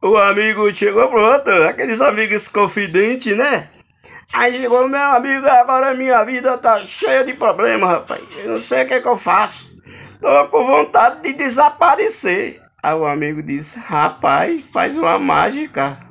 O amigo chegou pronto, aqueles amigos confidentes, né? Aí chegou, meu amigo, agora minha vida tá cheia de problemas, rapaz. Eu não sei o que, é que eu faço. Tô com vontade de desaparecer. Aí o amigo disse, rapaz, faz uma mágica.